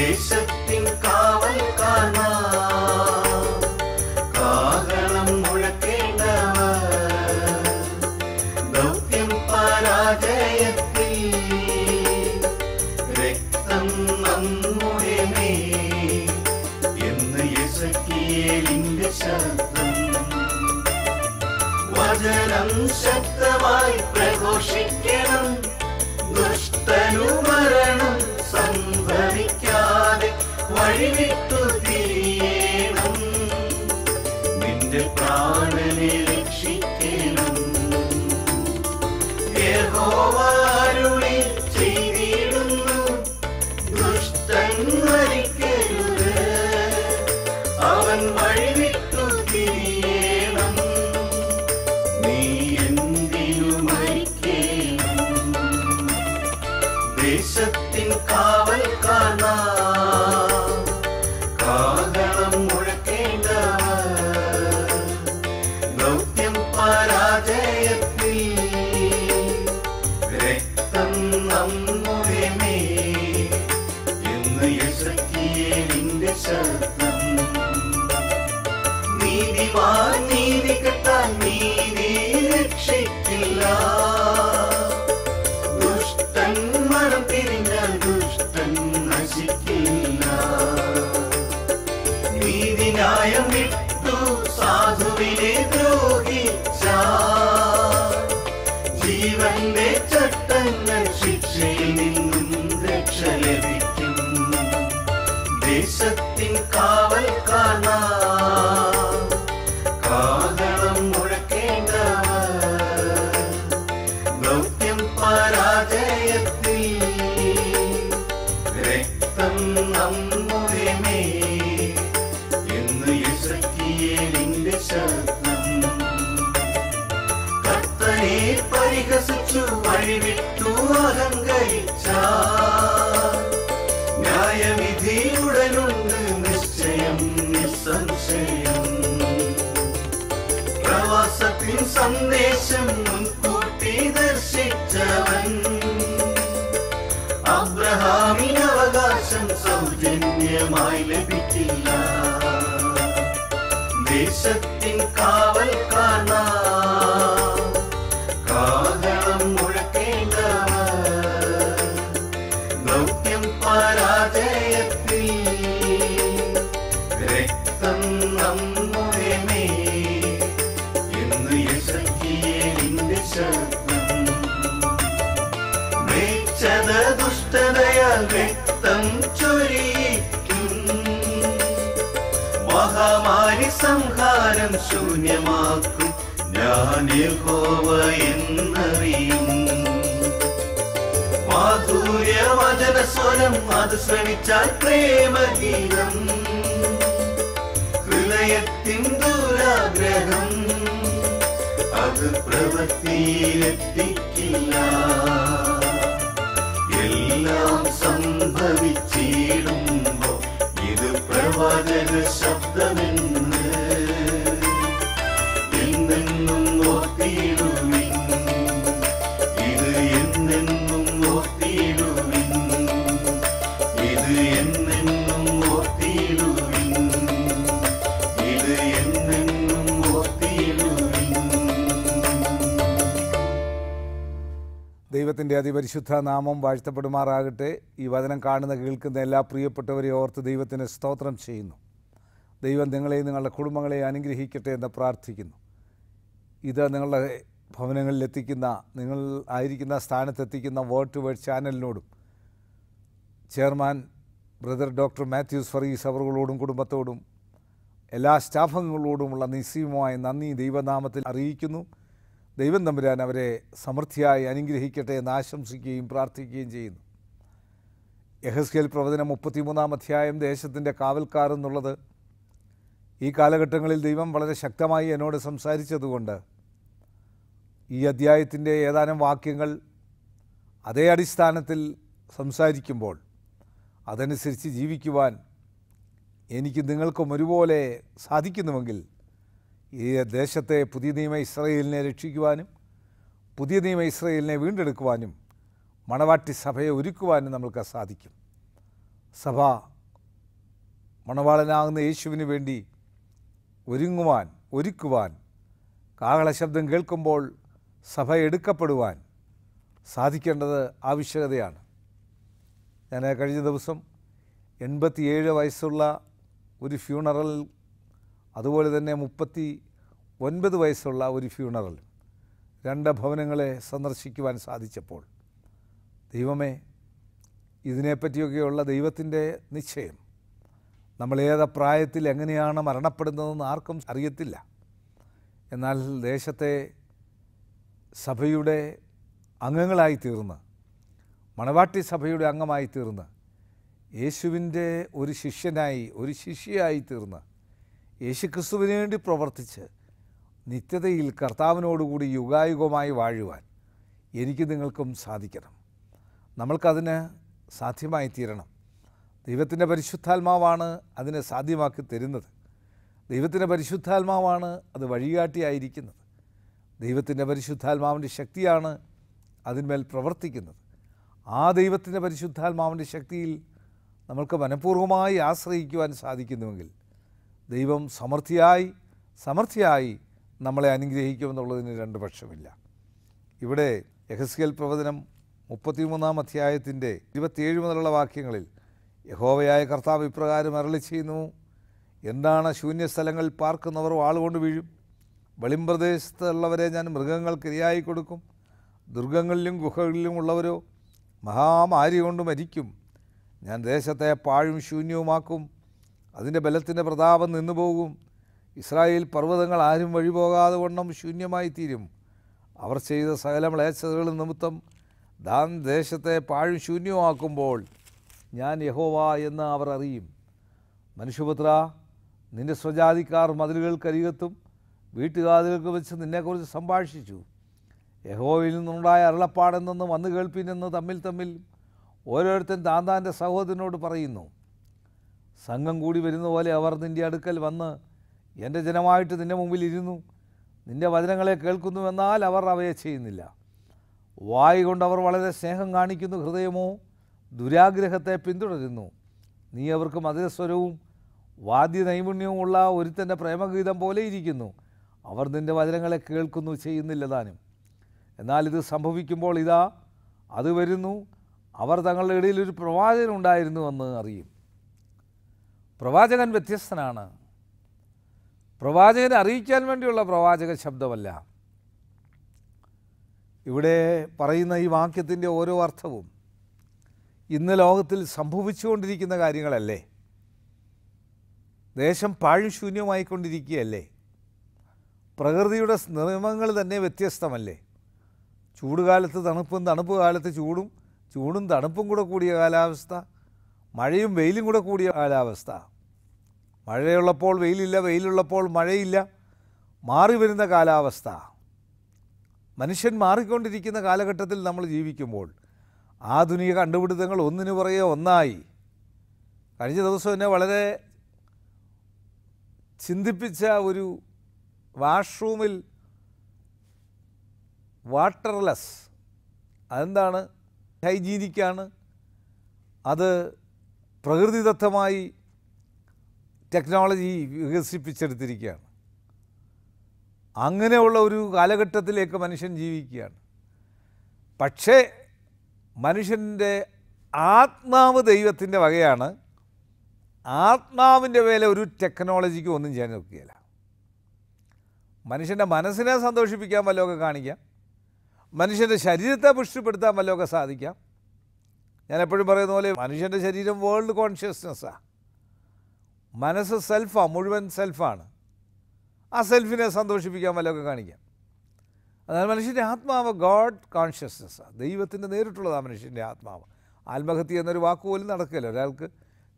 It's and We is സന്ദേശം മുൻകൂട്ടി ദർശിച്ചവൻ അബ്രഹാമിന് അവകാശം സൗജന്യമായി ലഭിക്കില്ല ദേശത്തിൻ കാ സംഹാരം ശൂന്യമാക്കും ഞാൻ ഹോവ എന്നറിയും മാധുര്യ വചന സ്വരം അത് ശ്രമിച്ചാൽ പ്രേമഗീതം ഹൃദയത്തിൻ ദുരാഗ്രഹം അത് പ്രവൃത്തിയിലെത്തിക്കില്ല എല്ലാം സംഭവിച്ചിടുമ്പോ ഇത് പ്രവചന ശബ്ദമേ ദൈവത്തിൻ്റെ അതിപരിശുദ്ധ നാമം വാഴ്ത്തപ്പെടുമാറാകട്ടെ ഈ വചനം കാണുന്ന കേൾക്കുന്ന എല്ലാ പ്രിയപ്പെട്ടവരെ ഓർത്ത് ദൈവത്തിന് സ്തോത്രം ചെയ്യുന്നു ദൈവം നിങ്ങളെയും നിങ്ങളുടെ കുടുംബങ്ങളെയും അനുഗ്രഹിക്കട്ടെ എന്ന് പ്രാർത്ഥിക്കുന്നു ഇത് നിങ്ങളുടെ എത്തിക്കുന്ന നിങ്ങൾ ആയിരിക്കുന്ന സ്ഥാനത്തെത്തിക്കുന്ന വേർഡ് ടു വേർഡ് ചാനലിനോടും ചെയർമാൻ ബ്രദർ ഡോക്ടർ മാത്യൂസ് ഫറീസ് അവറുകളോടും കുടുംബത്തോടും എല്ലാ അംഗങ്ങളോടുമുള്ള നിസ്സീമമായ നന്ദി ദൈവനാമത്തിൽ അറിയിക്കുന്നു ദൈവം തമ്പുരാൻ അവരെ സമൃദ്ധിയായി അനുഗ്രഹിക്കട്ടെ എന്ന് ആശംസിക്കുകയും പ്രാർത്ഥിക്കുകയും ചെയ്യുന്നു യഹസ്കേൽ പ്രവചനം മുപ്പത്തിമൂന്നാം അധ്യായം ദേശത്തിൻ്റെ കാവൽക്കാർ എന്നുള്ളത് ഈ കാലഘട്ടങ്ങളിൽ ദൈവം വളരെ ശക്തമായി എന്നോട് സംസാരിച്ചതുകൊണ്ട് ഈ അധ്യായത്തിൻ്റെ ഏതാനും വാക്യങ്ങൾ അതേ അടിസ്ഥാനത്തിൽ സംസാരിക്കുമ്പോൾ അതനുസരിച്ച് ജീവിക്കുവാൻ എനിക്ക് നിങ്ങൾക്കും ഒരുപോലെ സാധിക്കുന്നുവെങ്കിൽ ഈ ദേശത്തെ പുതിയ നിയമ ഇസ്രയേലിനെ രക്ഷിക്കുവാനും പുതിയ നിയമ ഇസ്രയേലിനെ വീണ്ടെടുക്കുവാനും മണവാട്ടി സഭയെ ഒരുക്കുവാനും നമ്മൾക്ക് സാധിക്കും സഭ മണവാളനാകുന്ന യേശുവിന് വേണ്ടി ഒരുങ്ങുവാൻ ഒരുക്കുവാൻ കാഹളശബ്ദം കേൾക്കുമ്പോൾ സഭ എടുക്കപ്പെടുവാൻ സാധിക്കേണ്ടത് ആവശ്യകതയാണ് ഞാൻ കഴിഞ്ഞ ദിവസം എൺപത്തിയേഴ് വയസ്സുള്ള ഒരു ഫ്യൂണറൽ അതുപോലെ തന്നെ മുപ്പത്തി ഒൻപത് വയസ്സുള്ള ഒരു ഫ്യൂണറൽ രണ്ട് ഭവനങ്ങളെ സന്ദർശിക്കുവാൻ സാധിച്ചപ്പോൾ ദൈവമേ ഇതിനെപ്പറ്റിയൊക്കെയുള്ള ദൈവത്തിൻ്റെ നിശ്ചയം നമ്മൾ പ്രായത്തിൽ എങ്ങനെയാണ് മരണപ്പെടുന്നതെന്ന് ആർക്കും അറിയത്തില്ല എന്നാൽ ദേശത്തെ സഭയുടെ അംഗങ്ങളായി തീർന്ന് മണവാട്ടി സഭയുടെ അംഗമായി തീർന്ന് യേശുവിൻ്റെ ഒരു ശിഷ്യനായി ഒരു ശിഷ്യയായി തീർന്ന് ക്രിസ്തുവിന് വേണ്ടി പ്രവർത്തിച്ച് നിത്യതയിൽ കർത്താവിനോടുകൂടി യുഗായുഗമായി വാഴുവാൻ എനിക്ക് നിങ്ങൾക്കും സാധിക്കണം നമ്മൾക്കതിന് സാധ്യമായി തീരണം ദൈവത്തിൻ്റെ പരിശുദ്ധാത്മാവാണ് അതിനെ സാധ്യമാക്കി തരുന്നത് ദൈവത്തിൻ്റെ പരിശുദ്ധാത്മാവാണ് അത് വഴികാട്ടിയായിരിക്കുന്നത് ദൈവത്തിൻ്റെ പരിശുദ്ധാത്മാവിൻ്റെ ശക്തിയാണ് അതിന്മേൽ പ്രവർത്തിക്കുന്നത് ആ ദൈവത്തിൻ്റെ പരിശുദ്ധാത്മാവിൻ്റെ ശക്തിയിൽ നമ്മൾക്ക് മനഃപൂർവ്വമായി ആശ്രയിക്കുവാൻ സാധിക്കുന്നുവെങ്കിൽ ദൈവം സമൃദ്ധിയായി സമൃദ്ധിയായി നമ്മളെ അനുഗ്രഹിക്കുമെന്നുള്ളതിന് രണ്ട് പക്ഷമില്ല ഇവിടെ യഹസ്കേൽ പ്രവചനം മുപ്പത്തിമൂന്നാം അധ്യായത്തിൻ്റെ ഇരുപത്തിയേഴ് മുതലുള്ള വാക്യങ്ങളിൽ യഹോവയായ കർത്താവ് ഇപ്രകാരം അരളി ചെയ്യുന്നു എന്താണ് സ്ഥലങ്ങൾ പാർക്കുന്നവർ ആളുകൊണ്ട് വീഴും വെളിമ്പ്രദേശത്തുള്ളവരെ ഞാൻ മൃഗങ്ങൾക്ക് ഇരയായി കൊടുക്കും ദുർഗങ്ങളിലും ഗുഹകളിലും ഉള്ളവരോ മഹാമാരി കൊണ്ട് മരിക്കും ഞാൻ ദേശത്തെ പാഴും ശൂന്യവുമാക്കും അതിൻ്റെ ബലത്തിൻ്റെ പ്രതാപം നിന്നുപോകും ഇസ്രായേൽ പർവ്വതങ്ങൾ ആരും വഴിപോകാതെ വണ്ണം ശൂന്യമായി തീരും അവർ ചെയ്ത സകല മ്ലേച്ഛതകളും നിമിത്തം ദാൻ ദേശത്തെ പാഴും ശൂന്യമാക്കുമ്പോൾ ഞാൻ യഹോവ എന്ന് അവർ അറിയും മനുഷ്യപുത്ര നിൻ്റെ സ്വജാതിക്കാർ മതിലുകൾക്കരികത്തും വീട്ടുകാതിലൊക്കെ വെച്ച് നിന്നെക്കുറിച്ച് സംഭാഷിച്ചു യഹോവയിൽ നിന്നുണ്ടായ അരുളപ്പാടെന്നു വന്നു കേൾപ്പിനെന്ന് തമ്മിൽ തമ്മിൽ ഓരോരുത്തരും താന്താൻ്റെ സഹോദരനോട് പറയുന്നു സംഘം കൂടി വരുന്ന പോലെ അവർ നിൻ്റെ അടുക്കൽ വന്ന് എൻ്റെ ജനമായിട്ട് നിൻ്റെ മുമ്പിൽ ഇരുന്നു നിൻ്റെ വചനങ്ങളെ കേൾക്കുന്നുവെന്നാൽ അവർ അവയെ ചെയ്യുന്നില്ല വായി കൊണ്ട് അവർ വളരെ സ്നേഹം കാണിക്കുന്നു ഹൃദയമോ ദുരാഗ്രഹത്തെ പിന്തുടരുന്നു നീ അവർക്ക് മധുരസ്വരവും വാദ്യ നൈപുണ്യവും ഉള്ള ഒരുത്തൻ്റെ പ്രേമഗീതം പോലെ ഇരിക്കുന്നു അവർ നിൻ്റെ വചനങ്ങളെ കേൾക്കുന്നു ചെയ്യുന്നില്ല താനും എന്നാൽ ഇത് സംഭവിക്കുമ്പോൾ ഇതാ അത് വരുന്നു അവർ തങ്ങളുടെ ഇടയിൽ ഒരു പ്രവാചകനുണ്ടായിരുന്നുവെന്ന് അറിയും പ്രവാചകൻ വ്യത്യസ്തനാണ് പ്രവാചകനെ അറിയിക്കാൻ വേണ്ടിയുള്ള പ്രവാചക ശബ്ദമല്ല ഇവിടെ പറയുന്ന ഈ വാക്യത്തിൻ്റെ ഓരോ അർത്ഥവും ഇന്ന് ലോകത്തിൽ സംഭവിച്ചുകൊണ്ടിരിക്കുന്ന കാര്യങ്ങളല്ലേ ദേശം പാഴ്ശൂന്യമായിക്കൊണ്ടിരിക്കുകയല്ലേ പ്രകൃതിയുടെ നിയമങ്ങൾ തന്നെ വ്യത്യസ്തമല്ലേ ചൂടുകാലത്ത് തണുപ്പും തണുപ്പ് കാലത്ത് ചൂടും ചൂടും തണുപ്പും കൂടെ കൂടിയ കാലാവസ്ഥ മഴയും വെയിലും കൂടെ കൂടിയ കാലാവസ്ഥ മഴയുള്ളപ്പോൾ വെയിലില്ല വെയിലുള്ളപ്പോൾ മഴയില്ല മാറി വരുന്ന കാലാവസ്ഥ മനുഷ്യൻ മാറിക്കൊണ്ടിരിക്കുന്ന കാലഘട്ടത്തിൽ നമ്മൾ ജീവിക്കുമ്പോൾ ആധുനിക കണ്ടുപിടുത്തങ്ങൾ ഒന്നിനു പുറകെ ഒന്നായി കഴിഞ്ഞ ദിവസം എന്നെ വളരെ ചിന്തിപ്പിച്ച ഒരു വാഷ്റൂമിൽ വാട്ടർലെസ് അതെന്താണ് ഹൈജീനിക്കാണ് അത് പ്രകൃതിദത്തമായി ടെക്നോളജി വികസിപ്പിച്ചെടുത്തിരിക്കുകയാണ് അങ്ങനെയുള്ള ഒരു കാലഘട്ടത്തിലേക്ക് മനുഷ്യൻ ജീവിക്കുകയാണ് പക്ഷേ മനുഷ്യൻ്റെ ആത്മാവ് ദൈവത്തിൻ്റെ വകയാണ് ആത്മാവിൻ്റെ വേല ഒരു ടെക്നോളജിക്ക് ഒന്നും ചെയ്യാൻ നോക്കുകയില്ല മനുഷ്യൻ്റെ മനസ്സിനെ സന്തോഷിപ്പിക്കാൻ വല്ലതൊക്കെ കാണിക്കാം മനുഷ്യൻ്റെ ശരീരത്തെ പുഷ്ടിപ്പെടുത്താൻ വല്ലതൊക്കെ സാധിക്കാം ഞാൻ എപ്പോഴും പറയുന്ന പോലെ മനുഷ്യൻ്റെ ശരീരം വേൾഡ് കോൺഷ്യസ്നെസ്സാണ് മനസ്സ് സെൽഫാണ് മുഴുവൻ സെൽഫാണ് ആ സെൽഫിനെ സന്തോഷിപ്പിക്കാൻ വല്ലതൊക്കെ കാണിക്കാം അതാണ് മനുഷ്യൻ്റെ ആത്മാവ് ഗോഡ് കോൺഷ്യസ്നെസ്സാണ് ദൈവത്തിൻ്റെ നേരിട്ടുള്ളതാണ് മനുഷ്യൻ്റെ ആത്മാവ് ആത്മഹത്യ എന്നൊരു വാക്ക് പോലും നടക്കില്ല ഒരാൾക്ക്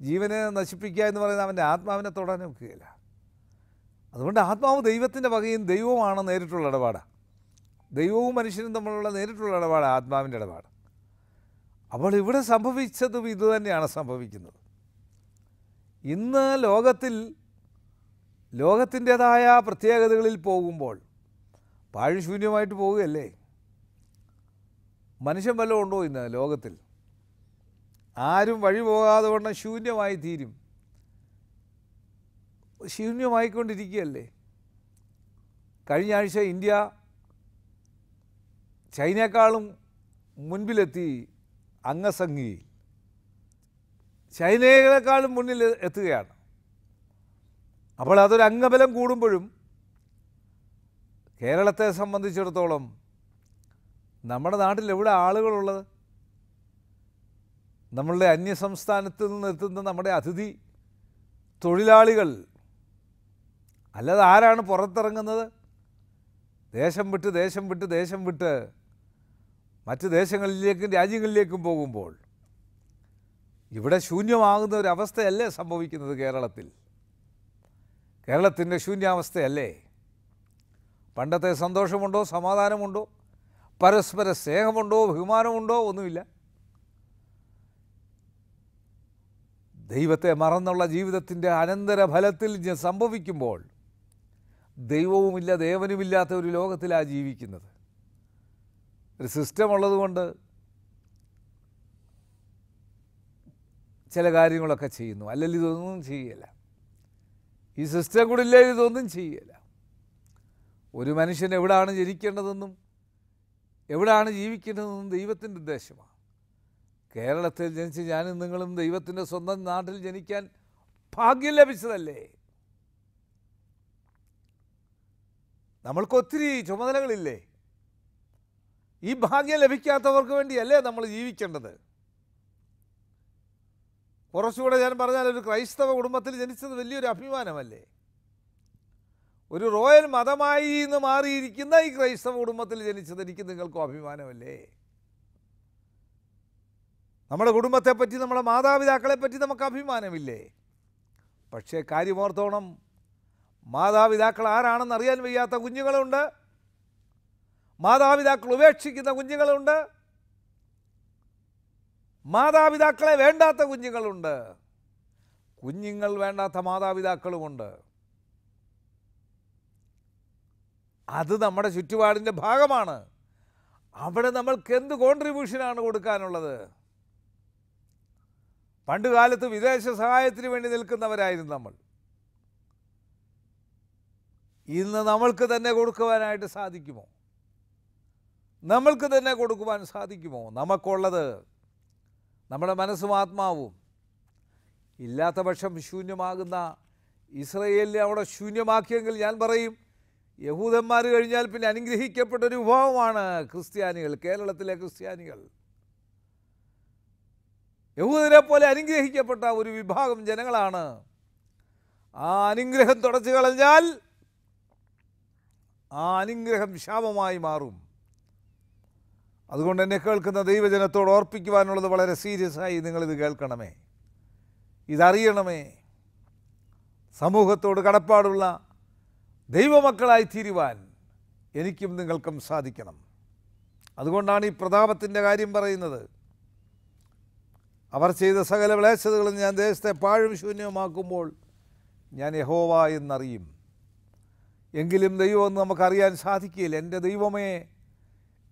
ജീവനെ നശിപ്പിക്കുക എന്ന് പറയുന്നത് അവൻ്റെ ആത്മാവിനെ തൊടാൻ ഒക്കുകയില്ല അതുകൊണ്ട് ആത്മാവ് ദൈവത്തിൻ്റെ വകയും ദൈവവുമാണ് നേരിട്ടുള്ള ഇടപാടാണ് ദൈവവും മനുഷ്യനും തമ്മിലുള്ള നേരിട്ടുള്ള ഇടപാടാണ് ആത്മാവിൻ്റെ ഇടപാട് അപ്പോൾ ഇവിടെ സംഭവിച്ചതും ഇതുതന്നെയാണ് സംഭവിക്കുന്നത് ഇന്ന് ലോകത്തിൽ ലോകത്തിൻ്റേതായ പ്രത്യേകതകളിൽ പോകുമ്പോൾ പാഴ്ശൂന്യമായിട്ട് പോവുകയല്ലേ മനുഷ്യൻ വല്ലതും ഉണ്ടോ ഇന്ന് ലോകത്തിൽ ആരും വഴി പോകാതെ വണ്ണം ശൂന്യമായി തീരും ശൂന്യമായിക്കൊണ്ടിരിക്കുകയല്ലേ കഴിഞ്ഞ ആഴ്ച ഇന്ത്യ ചൈനയെക്കാളും മുൻപിലെത്തി അംഗസംഖ്യയിൽ ചൈനയേക്കാളും മുന്നിൽ എത്തുകയാണ് അപ്പോൾ അതൊരു അംഗബലം കൂടുമ്പോഴും കേരളത്തെ സംബന്ധിച്ചിടത്തോളം നമ്മുടെ നാട്ടിൽ എവിടെ ആളുകളുള്ളത് നമ്മളുടെ അന്യസംസ്ഥാനത്ത് നിന്ന് എത്തുന്ന നമ്മുടെ അതിഥി തൊഴിലാളികൾ അല്ലാതെ ആരാണ് പുറത്തിറങ്ങുന്നത് ദേശം വിട്ട് ദേശം വിട്ട് ദേശം വിട്ട് മറ്റ് ദേശങ്ങളിലേക്കും രാജ്യങ്ങളിലേക്കും പോകുമ്പോൾ ഇവിടെ ശൂന്യമാകുന്ന ഒരവസ്ഥയല്ലേ സംഭവിക്കുന്നത് കേരളത്തിൽ കേരളത്തിൻ്റെ ശൂന്യാവസ്ഥയല്ലേ പണ്ടത്തെ സന്തോഷമുണ്ടോ സമാധാനമുണ്ടോ പരസ്പര സ്നേഹമുണ്ടോ ബഹുമാനമുണ്ടോ ഒന്നുമില്ല ദൈവത്തെ മറന്നുള്ള ജീവിതത്തിൻ്റെ അനന്തര ഫലത്തിൽ സംഭവിക്കുമ്പോൾ ദൈവവുമില്ല ദേവനുമില്ലാത്ത ഒരു ലോകത്തിലാണ് ജീവിക്കുന്നത് ഒരു സിസ്റ്റം ഉള്ളതുകൊണ്ട് ചില കാര്യങ്ങളൊക്കെ ചെയ്യുന്നു അല്ലെങ്കിൽ ഇതൊന്നും ചെയ്യല്ല ഈ സിസ്റ്റം കൂടി ഇല്ല ഇതൊന്നും ചെയ്യല്ല ഒരു മനുഷ്യൻ എവിടെയാണ് ജനിക്കേണ്ടതെന്നും എവിടെയാണ് ജീവിക്കേണ്ടതെന്നും ദൈവത്തിൻ്റെ ഉദ്ദേശമാണ് കേരളത്തിൽ ജനിച്ച് ഞാനും നിങ്ങളും ദൈവത്തിൻ്റെ സ്വന്തം നാട്ടിൽ ജനിക്കാൻ ഭാഗ്യം ലഭിച്ചതല്ലേ നമ്മൾക്ക് ഒത്തിരി ചുമതലകളില്ലേ ഈ ഭാഗ്യം ലഭിക്കാത്തവർക്ക് വേണ്ടിയല്ലേ നമ്മൾ ജീവിക്കേണ്ടത് കുറച്ചുകൂടെ ഞാൻ പറഞ്ഞാൽ ഒരു ക്രൈസ്തവ കുടുംബത്തിൽ ജനിച്ചത് വലിയൊരു അഭിമാനമല്ലേ ഒരു റോയൽ മതമായി നിന്ന് മാറിയിരിക്കുന്ന ഈ ക്രൈസ്തവ കുടുംബത്തിൽ ജനിച്ചത് എനിക്ക് നിങ്ങൾക്കും അഭിമാനമല്ലേ നമ്മുടെ കുടുംബത്തെപ്പറ്റി നമ്മുടെ മാതാപിതാക്കളെപ്പറ്റി നമുക്ക് അഭിമാനമില്ലേ പക്ഷേ കാര്യമോർത്തോണം മാതാപിതാക്കൾ ആരാണെന്ന് അറിയാൻ വയ്യാത്ത കുഞ്ഞുങ്ങളുണ്ട് മാതാപിതാക്കൾ ഉപേക്ഷിക്കുന്ന കുഞ്ഞുങ്ങളുണ്ട് മാതാപിതാക്കളെ വേണ്ടാത്ത കുഞ്ഞുങ്ങളുണ്ട് കുഞ്ഞുങ്ങൾ വേണ്ടാത്ത മാതാപിതാക്കളുമുണ്ട് അത് നമ്മുടെ ചുറ്റുപാടിൻ്റെ ഭാഗമാണ് അവിടെ നമ്മൾക്ക് എന്ത് കോൺട്രിബ്യൂഷനാണ് കൊടുക്കാനുള്ളത് പണ്ടുകാലത്ത് വിദേശ സഹായത്തിന് വേണ്ടി നിൽക്കുന്നവരായിരുന്നു നമ്മൾ ഇന്ന് നമ്മൾക്ക് തന്നെ കൊടുക്കുവാനായിട്ട് സാധിക്കുമോ നമ്മൾക്ക് തന്നെ കൊടുക്കുവാൻ സാധിക്കുമോ നമുക്കുള്ളത് നമ്മുടെ മനസ്സും ആത്മാവും ഇല്ലാത്ത പക്ഷം ശൂന്യമാകുന്ന ഇസ്രയേലിനെ അവിടെ ശൂന്യമാക്കിയെങ്കിൽ ഞാൻ പറയും യഹൂദന്മാർ കഴിഞ്ഞാൽ പിന്നെ അനുഗ്രഹിക്കപ്പെട്ടൊരു ഒരു വിഭവമാണ് ക്രിസ്ത്യാനികൾ കേരളത്തിലെ ക്രിസ്ത്യാനികൾ യഹൂദരെ പോലെ അനുഗ്രഹിക്കപ്പെട്ട ഒരു വിഭാഗം ജനങ്ങളാണ് ആ അനുഗ്രഹം തുടച്ചു കളഞ്ഞാൽ ആ അനുഗ്രഹം ശാപമായി മാറും അതുകൊണ്ട് എന്നെ കേൾക്കുന്ന ദൈവജനത്തോട് ഓർപ്പിക്കുവാനുള്ളത് വളരെ സീരിയസ് ആയി നിങ്ങളിത് കേൾക്കണമേ ഇതറിയണമേ സമൂഹത്തോട് കടപ്പാടുള്ള ദൈവമക്കളായി തീരുവാൻ എനിക്കും നിങ്ങൾക്കും സാധിക്കണം അതുകൊണ്ടാണ് ഈ പ്രതാപത്തിൻ്റെ കാര്യം പറയുന്നത് അവർ ചെയ്ത സകല വിളേശതകളും ഞാൻ ദേശത്തെ പാഴും ശൂന്യമാക്കുമ്പോൾ ഞാൻ യഹോവ എന്നറിയും എങ്കിലും ദൈവമെന്ന് നമുക്കറിയാൻ സാധിക്കില്ല എൻ്റെ ദൈവമേ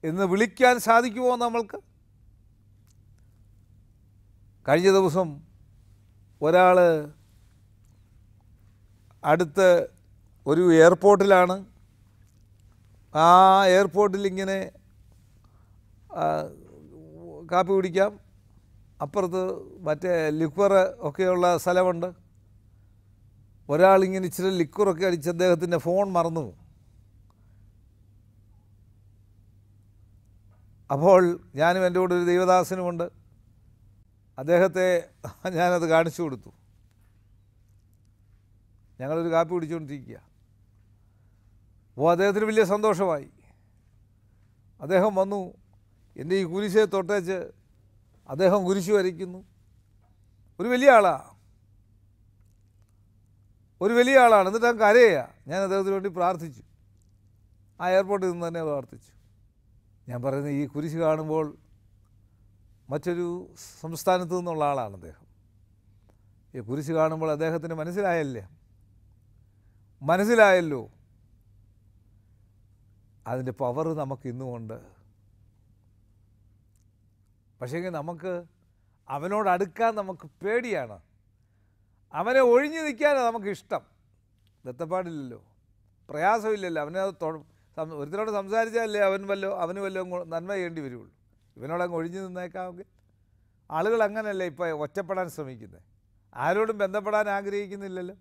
എന്ന് വിളിക്കാൻ സാധിക്കുമോ നമ്മൾക്ക് കഴിഞ്ഞ ദിവസം ഒരാൾ അടുത്ത് ഒരു എയർപോർട്ടിലാണ് ആ എയർപോർട്ടിൽ ഇങ്ങനെ കാപ്പി കുടിക്കാം അപ്പുറത്ത് മറ്റേ ലിക്വർ ഒക്കെയുള്ള സ്ഥലമുണ്ട് ഒരാളിങ്ങനെ ഇച്ചിരി ലിക്വറൊക്കെ അടിച്ച് അദ്ദേഹത്തിൻ്റെ ഫോൺ മറന്നു അപ്പോൾ ഞാനും എൻ്റെ കൂടെ ഒരു ദൈവദാസനുമുണ്ട് അദ്ദേഹത്തെ ഞാനത് കാണിച്ചു കൊടുത്തു ഞങ്ങളൊരു കാപ്പി കുടിച്ചുകൊണ്ടിരിക്കുക അപ്പോൾ അദ്ദേഹത്തിന് വലിയ സന്തോഷമായി അദ്ദേഹം വന്നു എൻ്റെ ഈ കുരിശയെ തൊട്ടേച്ച് അദ്ദേഹം കുരിശു വരയ്ക്കുന്നു ഒരു വലിയ ആളാ ഒരു വലിയ ആളാണ് എന്നിട്ട് ഞാൻ കരയുക ഞാൻ അദ്ദേഹത്തിന് വേണ്ടി പ്രാർത്ഥിച്ചു ആ എയർപോർട്ടിൽ നിന്ന് തന്നെ പ്രാർത്ഥിച്ചു ഞാൻ പറയുന്നത് ഈ കുരിശ് കാണുമ്പോൾ മറ്റൊരു സംസ്ഥാനത്തു നിന്നുള്ള ആളാണ് അദ്ദേഹം ഈ കുരിശ് കാണുമ്പോൾ അദ്ദേഹത്തിന് മനസ്സിലായല്ലേ മനസ്സിലായല്ലോ അതിൻ്റെ പവർ നമുക്ക് ഇന്നുമുണ്ട് പക്ഷേങ്കിൽ നമുക്ക് അവനോട് അടുക്കാൻ നമുക്ക് പേടിയാണ് അവനെ ഒഴിഞ്ഞു നിൽക്കാനാണ് നമുക്കിഷ്ടം ദത്തപ്പാടില്ലല്ലോ പ്രയാസമില്ലല്ലോ അവനെ ഒരുത്തരോട് സംസാരിച്ചാലേ അവൻ വല്ലോ അവന് വല്ലോ നന്മ ചെയ്യേണ്ടി വരുള്ളൂ അങ്ങ് ഒഴിഞ്ഞു നിന്നേക്കാമെങ്കിൽ ആളുകൾ അങ്ങനെയല്ലേ ഇപ്പോൾ ഒറ്റപ്പെടാൻ ശ്രമിക്കുന്നത് ആരോടും ബന്ധപ്പെടാൻ ആഗ്രഹിക്കുന്നില്ലല്ലോ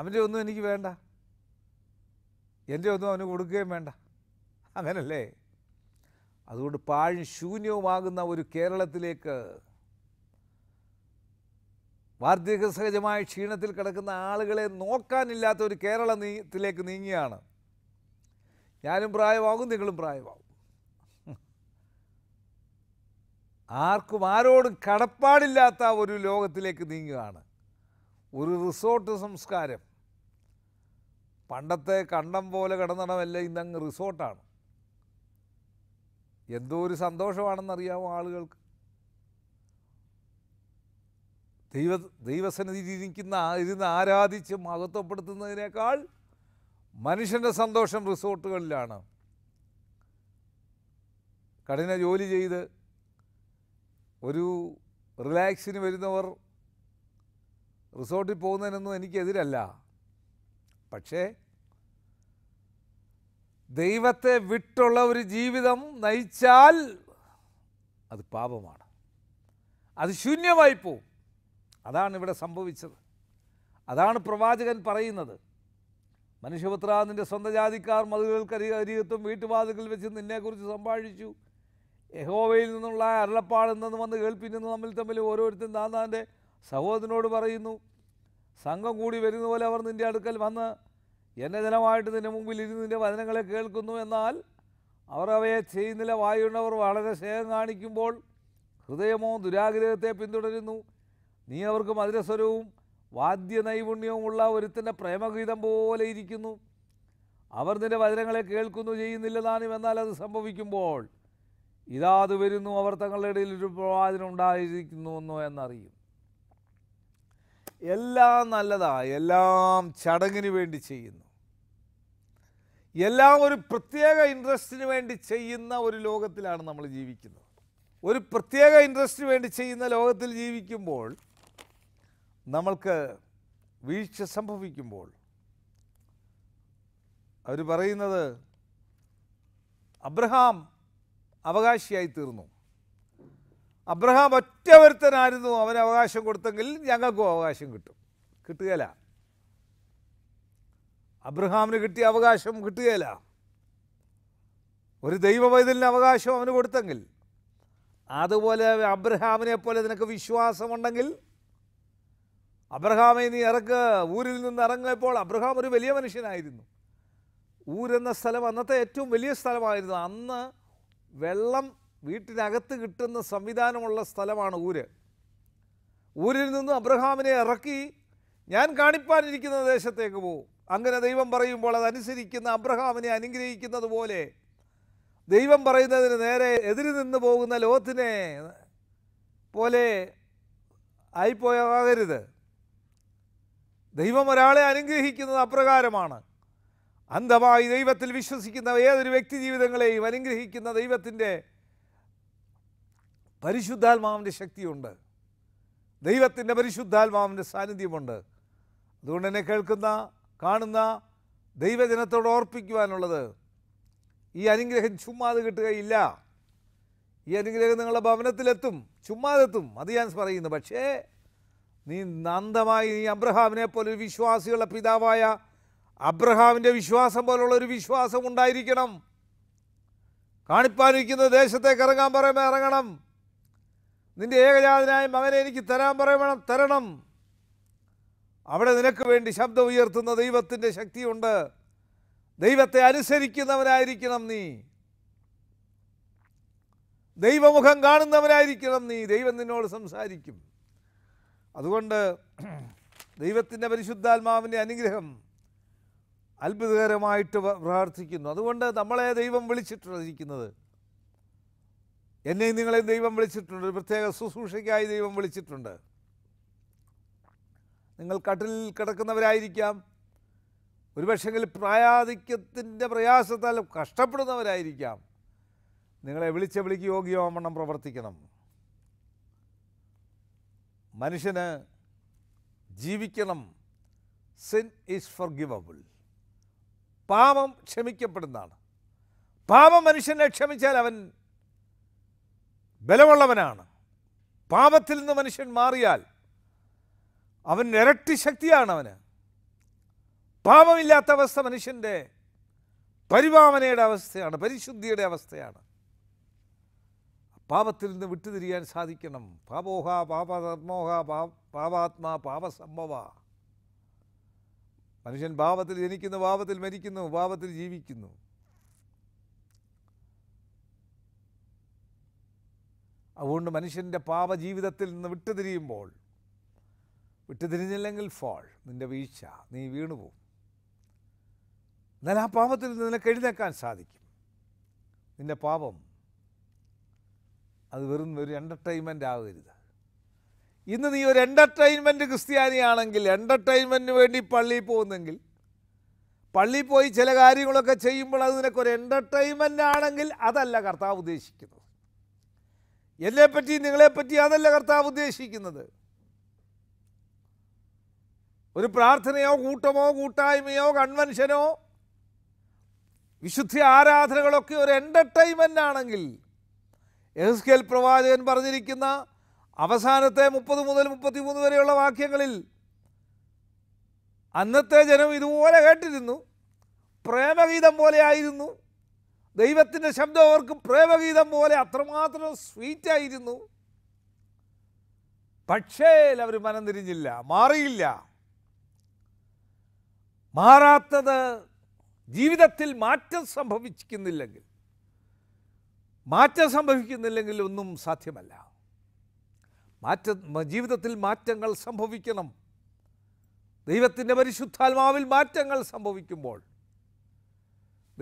അവൻ്റെ ഒന്നും എനിക്ക് വേണ്ട എൻ്റെ ഒന്നും അവന് കൊടുക്കുകയും വേണ്ട അങ്ങനല്ലേ അതുകൊണ്ട് പാഴും ശൂന്യവുമാകുന്ന ഒരു കേരളത്തിലേക്ക് സഹജമായ ക്ഷീണത്തിൽ കിടക്കുന്ന ആളുകളെ നോക്കാനില്ലാത്ത ഒരു കേരളത്തിലേക്ക് നീങ്ങിയാണ് ഞാനും പ്രായമാകും നിങ്ങളും പ്രായമാകും ആർക്കും ആരോടും കടപ്പാടില്ലാത്ത ഒരു ലോകത്തിലേക്ക് നീങ്ങുകയാണ് ഒരു റിസോർട്ട് സംസ്കാരം പണ്ടത്തെ കണ്ടം പോലെ കിടന്നണമല്ല ഇന്നങ്ങ് റിസോർട്ടാണ് എന്തോ ഒരു സന്തോഷമാണെന്നറിയാമോ ആളുകൾക്ക് ദൈവ ദൈവസന്നിധി ഇരിക്കുന്ന ഇരുന്ന് ആരാധിച്ച് മഹത്വപ്പെടുത്തുന്നതിനേക്കാൾ മനുഷ്യൻ്റെ സന്തോഷം റിസോർട്ടുകളിലാണ് കഠിന ജോലി ചെയ്ത് ഒരു റിലാക്സിന് വരുന്നവർ റിസോർട്ടിൽ പോകുന്നതിനൊന്നും എനിക്കെതിരല്ല പക്ഷേ ദൈവത്തെ വിട്ടുള്ള ഒരു ജീവിതം നയിച്ചാൽ അത് പാപമാണ് അത് ശൂന്യമായി പോവും അതാണ് ഇവിടെ സംഭവിച്ചത് അതാണ് പ്രവാചകൻ പറയുന്നത് മനുഷ്യപുത്ര നിൻ്റെ സ്വന്തം ജാതിക്കാർ അരിയത്തും വീട്ടുവാതിൽക്കൽ വെച്ച് നിന്നെക്കുറിച്ച് സംഭാഷിച്ചു യഹോവയിൽ നിന്നുള്ള അരുളപ്പാടെന്നു വന്ന് കേൾപ്പിക്കുന്നു തമ്മിൽ തമ്മിൽ ഓരോരുത്തരും താന്താൻ്റെ സഹോദരനോട് പറയുന്നു സംഘം കൂടി വരുന്ന പോലെ അവർ നിൻ്റെ അടുക്കൽ വന്ന് എന്നെ ജനമായിട്ട് നിൻ്റെ മുമ്പിൽ ഇരുന്ന് നിൻ്റെ വചനങ്ങളെ കേൾക്കുന്നു എന്നാൽ അവർ അവയെ ചെയ്യുന്നില്ല വായുണ്ടവർ വളരെ സ്നേഹം കാണിക്കുമ്പോൾ ഹൃദയമോ ദുരാഗ്രഹത്തെ പിന്തുടരുന്നു നീ അവർക്ക് മധുരസ്വരവും വാദ്യ നൈപുണ്യവുമുള്ള ഒരുത്തിൻ്റെ പ്രേമഗീതം പോലെ ഇരിക്കുന്നു അവർ നിന്റെ വചനങ്ങളെ കേൾക്കുന്നു ചെയ്യുന്നില്ല താനും എന്നാൽ അത് സംഭവിക്കുമ്പോൾ ഇതാത് വരുന്നു അവർ തങ്ങളുടെ ഇടയിൽ ഒരു പ്രവാചനം ഉണ്ടായിരിക്കുന്നുവെന്നോ എന്നറിയും എല്ലാം നല്ലതാ എല്ലാം ചടങ്ങിന് വേണ്ടി ചെയ്യുന്നു എല്ലാം ഒരു പ്രത്യേക ഇൻട്രസ്റ്റിന് വേണ്ടി ചെയ്യുന്ന ഒരു ലോകത്തിലാണ് നമ്മൾ ജീവിക്കുന്നത് ഒരു പ്രത്യേക ഇൻട്രസ്റ്റിന് വേണ്ടി ചെയ്യുന്ന ലോകത്തിൽ ജീവിക്കുമ്പോൾ നമ്മൾക്ക് വീഴ്ച സംഭവിക്കുമ്പോൾ അവർ പറയുന്നത് അബ്രഹാം അവകാശിയായി തീർന്നു അബ്രഹാം ഒറ്റവരുത്തനായിരുന്നു അവന് അവകാശം കൊടുത്തെങ്കിൽ ഞങ്ങൾക്കും അവകാശം കിട്ടും കിട്ടുകയില്ല അബ്രഹാമിന് കിട്ടിയ അവകാശം കിട്ടുകയില്ല ഒരു ദൈവവൈതലിന് അവകാശം അവന് കൊടുത്തെങ്കിൽ അതുപോലെ അബ്രഹാമിനെ പോലെ നിനക്ക് വിശ്വാസമുണ്ടെങ്കിൽ അബ്രഹാമെ നീ ഇറക്ക് ഊരിൽ നിന്ന് ഇറങ്ങിയപ്പോൾ അബ്രഹാം ഒരു വലിയ മനുഷ്യനായിരുന്നു ഊരെന്ന സ്ഥലം അന്നത്തെ ഏറ്റവും വലിയ സ്ഥലമായിരുന്നു അന്ന് വെള്ളം വീട്ടിനകത്ത് കിട്ടുന്ന സംവിധാനമുള്ള സ്ഥലമാണ് ഊര് ഊരിൽ നിന്ന് അബ്രഹാമിനെ ഇറക്കി ഞാൻ കാണിപ്പാനിരിക്കുന്ന ദേശത്തേക്ക് പോകും അങ്ങനെ ദൈവം പറയുമ്പോൾ അതനുസരിക്കുന്ന അബ്രഹാമിനെ അനുഗ്രഹിക്കുന്നത് പോലെ ദൈവം പറയുന്നതിന് നേരെ എതിരി നിന്ന് പോകുന്ന ലോത്തിനെ പോലെ ആയിപ്പോയാകരുത് ദൈവം ഒരാളെ അനുഗ്രഹിക്കുന്നത് അപ്രകാരമാണ് അന്ധമായി ദൈവത്തിൽ വിശ്വസിക്കുന്ന ഏതൊരു വ്യക്തി ജീവിതങ്ങളെയും അനുഗ്രഹിക്കുന്ന ദൈവത്തിൻ്റെ പരിശുദ്ധാത്മാവിൻ്റെ ശക്തിയുണ്ട് ദൈവത്തിൻ്റെ പരിശുദ്ധാത്മാവിൻ്റെ സാന്നിധ്യമുണ്ട് അതുകൊണ്ട് എന്നെ കേൾക്കുന്ന കാണുന്ന ദൈവജനത്തോട് ഓർപ്പിക്കുവാനുള്ളത് ഈ അനുഗ്രഹം ചുമ്മാതെ കിട്ടുകയില്ല ഈ അനുഗ്രഹം നിങ്ങളുടെ ഭവനത്തിലെത്തും ചുമ്മാതെത്തും അത് ഞാൻ പറയുന്നു പക്ഷേ നീ നന്ദമായി നീ അബ്രഹാമിനെ പോലെ ഒരു വിശ്വാസിയുള്ള പിതാവായ അബ്രഹാമിൻ്റെ വിശ്വാസം പോലുള്ള ഒരു വിശ്വാസം ഉണ്ടായിരിക്കണം കാണിപ്പാനിരിക്കുന്ന ദേശത്തേക്ക് ഇറങ്ങാൻ പറയുമ്പോൾ ഇറങ്ങണം നിന്റെ ഏകജാതനായ മകനെ എനിക്ക് തരാൻ പറയണം തരണം അവിടെ നിനക്ക് വേണ്ടി ശബ്ദം ഉയർത്തുന്ന ദൈവത്തിൻ്റെ ശക്തിയുണ്ട് ദൈവത്തെ അനുസരിക്കുന്നവനായിരിക്കണം നീ ദൈവമുഖം കാണുന്നവനായിരിക്കണം നീ ദൈവം നിന്നോട് സംസാരിക്കും അതുകൊണ്ട് ദൈവത്തിൻ്റെ പരിശുദ്ധാത്മാവിൻ്റെ അനുഗ്രഹം അത്ഭുതകരമായിട്ട് പ്രാർത്ഥിക്കുന്നു അതുകൊണ്ട് നമ്മളെ ദൈവം വിളിച്ചിട്ടുണ്ടിരിക്കുന്നത് എന്നെയും നിങ്ങളെയും ദൈവം വിളിച്ചിട്ടുണ്ട് ഒരു പ്രത്യേക ശുശ്രൂഷയ്ക്കായി ദൈവം വിളിച്ചിട്ടുണ്ട് നിങ്ങൾ കട്ടിലിൽ കിടക്കുന്നവരായിരിക്കാം ഒരുപക്ഷെങ്കിൽ പ്രായാധിക്യത്തിൻ്റെ പ്രയാസത്താൽ കഷ്ടപ്പെടുന്നവരായിരിക്കാം നിങ്ങളെ വിളിച്ച വിളിക്ക് യോഗ്യമാവണ്ണം പ്രവർത്തിക്കണം മനുഷ്യന് ജീവിക്കണം സിൻ ഈസ് ഫോർ ഗിവബിൾ പാപം ക്ഷമിക്കപ്പെടുന്നതാണ് പാപം മനുഷ്യനെ ക്ഷമിച്ചാൽ അവൻ ബലമുള്ളവനാണ് പാപത്തിൽ നിന്ന് മനുഷ്യൻ മാറിയാൽ അവൻ ഇരട്ടി ശക്തിയാണ് അവന് പാപമില്ലാത്ത അവസ്ഥ മനുഷ്യൻ്റെ പരിപാവനയുടെ അവസ്ഥയാണ് പരിശുദ്ധിയുടെ അവസ്ഥയാണ് പാപത്തിൽ നിന്ന് വിട്ടുതിരിയാൻ സാധിക്കണം പാപോഹ പാപധർമ്മോഹ പാപാത്മാ പാപസംഭവ മനുഷ്യൻ പാപത്തിൽ ജനിക്കുന്നു പാപത്തിൽ മരിക്കുന്നു പാപത്തിൽ ജീവിക്കുന്നു അതുകൊണ്ട് മനുഷ്യൻ്റെ പാപജീവിതത്തിൽ നിന്ന് വിട്ടുതിരിയുമ്പോൾ വിട്ടുതിരിഞ്ഞില്ലെങ്കിൽ ഫോൾ നിൻ്റെ വീഴ്ച നീ വീണുപോകും എന്നാൽ ആ പാപത്തിൽ നിന്ന് നിനക്ക് എഴുന്നേക്കാൻ സാധിക്കും നിൻ്റെ പാപം അത് വെറും ഒരു എൻ്റർടൈൻമെൻ്റ് ആവരുത് ഇന്ന് നീ ഒരു എൻ്റർടൈൻമെൻറ്റ് ക്രിസ്ത്യാനിയാണെങ്കിൽ എൻ്റർടൈൻമെൻറ്റിന് വേണ്ടി പള്ളിയിൽ പോകുന്നെങ്കിൽ പള്ളിയിൽ പോയി ചില കാര്യങ്ങളൊക്കെ ചെയ്യുമ്പോൾ അത് നിനക്കൊരു എൻ്റർടൈൻമെൻ്റ് ആണെങ്കിൽ അതല്ല കർത്താവ് ഉദ്ദേശിക്കുന്നത് എന്നെപ്പറ്റി നിങ്ങളെപ്പറ്റി അതല്ല കർത്താവ് ഉദ്ദേശിക്കുന്നത് ഒരു പ്രാർത്ഥനയോ കൂട്ടമോ കൂട്ടായ്മയോ കൺവെൻഷനോ വിശുദ്ധ ആരാധനകളൊക്കെ ഒരു എൻ്റർടൈൻമെൻ്റ് ആണെങ്കിൽ എഹ്സ്കേൽ പ്രവാചകൻ പറഞ്ഞിരിക്കുന്ന അവസാനത്തെ മുപ്പത് മുതൽ മൂന്ന് വരെയുള്ള വാക്യങ്ങളിൽ അന്നത്തെ ജനം ഇതുപോലെ കേട്ടിരുന്നു പ്രേമഗീതം പോലെയായിരുന്നു ദൈവത്തിൻ്റെ ശബ്ദം അവർക്ക് പ്രേമഗീതം പോലെ അത്രമാത്രം സ്വീറ്റായിരുന്നു പക്ഷേ അവർ മനം തിരിഞ്ഞില്ല മാറിയില്ല മാറാത്തത് ജീവിതത്തിൽ മാറ്റം സംഭവിക്കുന്നില്ലെങ്കിൽ മാറ്റം സംഭവിക്കുന്നില്ലെങ്കിൽ ഒന്നും സാധ്യമല്ല മാറ്റ ജീവിതത്തിൽ മാറ്റങ്ങൾ സംഭവിക്കണം ദൈവത്തിൻ്റെ പരിശുദ്ധാത്മാവിൽ മാറ്റങ്ങൾ സംഭവിക്കുമ്പോൾ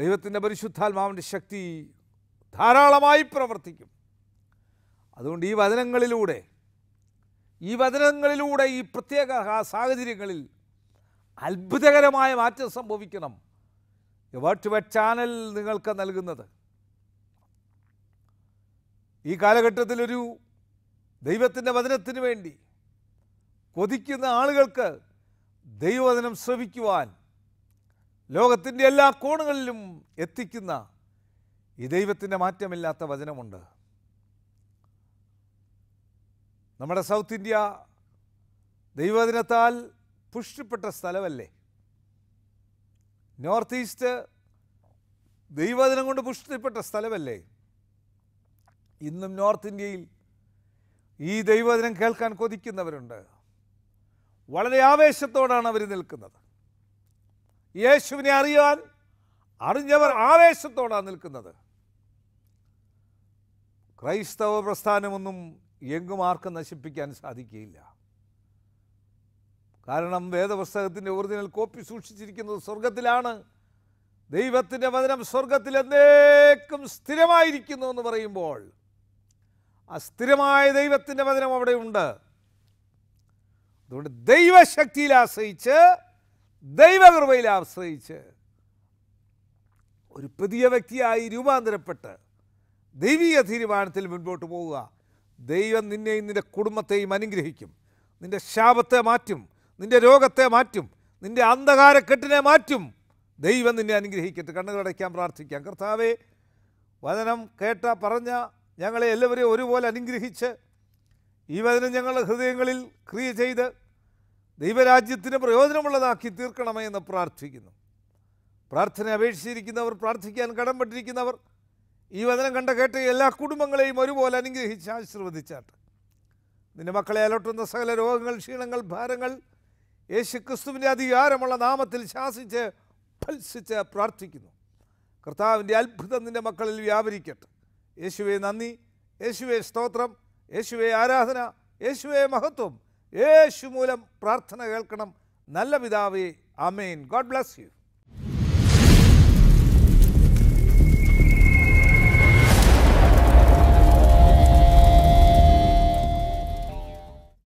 ദൈവത്തിൻ്റെ പരിശുദ്ധാത്മാവിൻ്റെ ശക്തി ധാരാളമായി പ്രവർത്തിക്കും അതുകൊണ്ട് ഈ വചനങ്ങളിലൂടെ ഈ വചനങ്ങളിലൂടെ ഈ പ്രത്യേക സാഹചര്യങ്ങളിൽ അത്ഭുതകരമായ മാറ്റം സംഭവിക്കണം വേർട്ട് വെ ചാനൽ നിങ്ങൾക്ക് നൽകുന്നത് ഈ കാലഘട്ടത്തിലൊരു ദൈവത്തിൻ്റെ വചനത്തിന് വേണ്ടി കൊതിക്കുന്ന ആളുകൾക്ക് ദൈവവചനം ശ്രവിക്കുവാൻ ലോകത്തിൻ്റെ എല്ലാ കോണുകളിലും എത്തിക്കുന്ന ഈ ദൈവത്തിൻ്റെ മാറ്റമില്ലാത്ത വചനമുണ്ട് നമ്മുടെ സൗത്ത് ഇന്ത്യ ദൈവവചനത്താൽ പുഷ്ടിപ്പെട്ട സ്ഥലമല്ലേ നോർത്ത് ഈസ്റ്റ് ദൈവവചനം കൊണ്ട് പുഷ്ടിപ്പെട്ട സ്ഥലമല്ലേ ഇന്നും നോർത്ത് ഇന്ത്യയിൽ ഈ ദൈവദിനം കേൾക്കാൻ കൊതിക്കുന്നവരുണ്ട് വളരെ ആവേശത്തോടാണ് അവർ നിൽക്കുന്നത് യേശുവിനെ അറിയാൻ അറിഞ്ഞവർ ആവേശത്തോടാണ് നിൽക്കുന്നത് ക്രൈസ്തവ പ്രസ്ഥാനമൊന്നും എങ്ങും ആർക്കും നശിപ്പിക്കാൻ സാധിക്കുകയില്ല കാരണം വേദപുസ്തകത്തിൻ്റെ ഒറിജിനൽ കോപ്പി സൂക്ഷിച്ചിരിക്കുന്നത് സ്വർഗത്തിലാണ് ദൈവത്തിൻ്റെ വചനം സ്വർഗത്തിൽ എന്നേക്കും സ്ഥിരമായിരിക്കുന്നു എന്ന് പറയുമ്പോൾ അസ്ഥിരമായ ദൈവത്തിൻ്റെ വചനം അവിടെയുണ്ട് അതുകൊണ്ട് ദൈവശക്തിയിൽ ആശ്രയിച്ച് ദൈവകൃപയിൽ ആശ്രയിച്ച് ഒരു പുതിയ വ്യക്തിയായി രൂപാന്തരപ്പെട്ട് ദൈവിക തീരുമാനത്തിൽ മുൻപോട്ട് പോവുക ദൈവം നിന്നെയും നിൻ്റെ കുടുംബത്തെയും അനുഗ്രഹിക്കും നിൻ്റെ ശാപത്തെ മാറ്റും നിൻ്റെ രോഗത്തെ മാറ്റും നിൻ്റെ അന്ധകാരക്കെട്ടിനെ മാറ്റും ദൈവം നിന്നെ അനുഗ്രഹിക്കട്ടെ കണ്ണുകളടയ്ക്കാൻ പ്രാർത്ഥിക്കാം കർത്താവേ വചനം കേട്ട പറഞ്ഞ ഞങ്ങളെ എല്ലാവരെയും ഒരുപോലെ അനുഗ്രഹിച്ച് ഈ വചനം ഞങ്ങളുടെ ഹൃദയങ്ങളിൽ ക്രിയ ചെയ്ത് ദൈവരാജ്യത്തിന് പ്രയോജനമുള്ളതാക്കി തീർക്കണമേ എന്ന് പ്രാർത്ഥിക്കുന്നു പ്രാർത്ഥന അപേക്ഷിച്ചിരിക്കുന്നവർ പ്രാർത്ഥിക്കാൻ കടംപെട്ടിരിക്കുന്നവർ ഈ വചനം കണ്ട കേട്ട എല്ലാ കുടുംബങ്ങളെയും ഒരുപോലെ അനുഗ്രഹിച്ച് ആശീർവദിച്ചാട്ട് നിന്റെ മക്കളെ അലട്ടുന്ന സകല രോഗങ്ങൾ ക്ഷീണങ്ങൾ ഭാരങ്ങൾ യേശു ക്രിസ്തുവിൻ്റെ അധികാരമുള്ള നാമത്തിൽ ശാസിച്ച് ഫത്സിച്ച് പ്രാർത്ഥിക്കുന്നു കർത്താവിൻ്റെ അത്ഭുതം നിൻ്റെ മക്കളിൽ വ്യാപരിക്കട്ടെ യേശുവെ നന്ദി യേശുവെ സ്തോത്രം യേശുവെ ആരാധന യേശുവെ മഹത്വം യേശു മൂലം പ്രാർത്ഥന കേൾക്കണം നല്ല പിതാവേ അമേൻ ഗോഡ് ബ്ലസ് യു